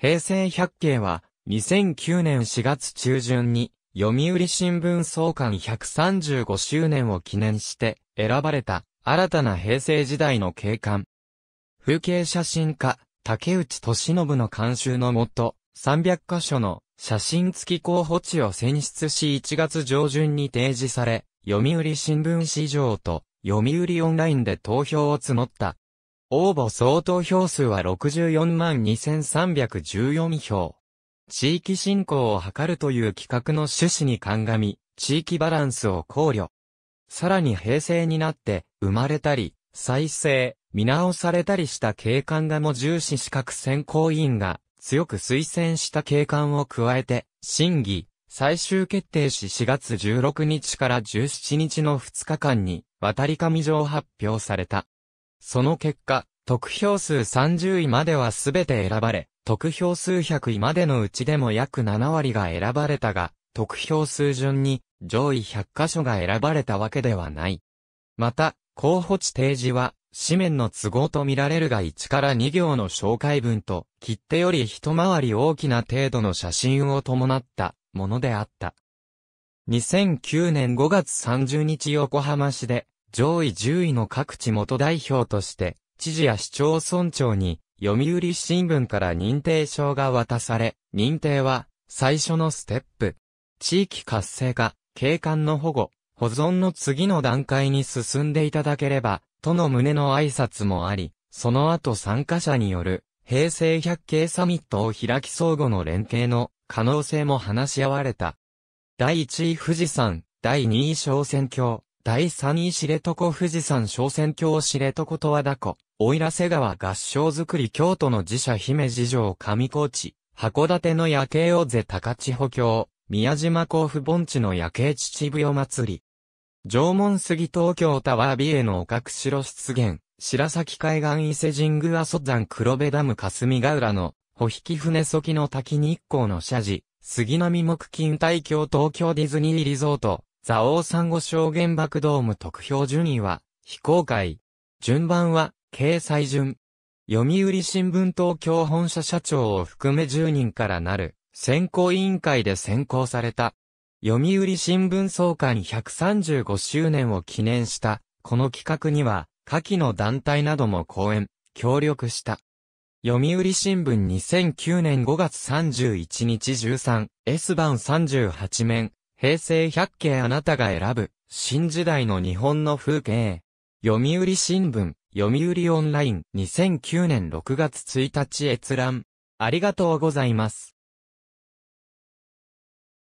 平成百景は、2009年4月中旬に、読売新聞創刊135周年を記念して選ばれた新たな平成時代の景観。風景写真家、竹内俊信の監修のもと、300箇所の写真付き候補地を選出し1月上旬に提示され、読売新聞市場と読売オンラインで投票を募った応募総投票数は64万2314票。地域振興を図るという企画の趣旨に鑑み、地域バランスを考慮。さらに平成になって、生まれたり、再生、見直されたりした景観がも重視資格選考委員が強く推薦した景観を加えて、審議、最終決定し4月16日から17日の2日間に、渡り上上発表された。その結果、得票数30位まではすべて選ばれ、得票数100位までのうちでも約7割が選ばれたが、得票数順に上位100箇所が選ばれたわけではない。また、候補地提示は、紙面の都合と見られるが1から2行の紹介文と、切手より一回り大きな程度の写真を伴ったものであった。2009年5月30日横浜市で、上位10位の各地元代表として、知事や市町村長に、読売新聞から認定証が渡され、認定は、最初のステップ。地域活性化、景観の保護、保存の次の段階に進んでいただければ、との旨の挨拶もあり、その後参加者による、平成百景サミットを開き相互の連携の可能性も話し合われた。第1位富士山、第2位小選挙、第3位知床富士山小選郷知床と和だこ、奥入瀬川合掌造り京都の寺社姫路城上高地、函館の夜景大瀬高千穂峡、宮島甲府盆地の夜景秩父夜祭り。縄文杉東京タワー美エの岡しろ湿原、白崎海岸伊勢神宮阿蘇山黒部ダム霞ヶ浦の、穂引船きの滝日光の社寺、杉並木近大京東京ディズニーリゾート、蔵王産後証原爆ドーム特評順位は、非公開。順番は、掲載順。読売新聞東京本社社長を含め10人からなる、選考委員会で選考された。読売新聞創刊135周年を記念した、この企画には、下記の団体なども講演、協力した。読売新聞2009年5月31日 13S 版38面、平成百景あなたが選ぶ、新時代の日本の風景。読売新聞、読売オンライン、2009年6月1日閲覧。ありがとうございます。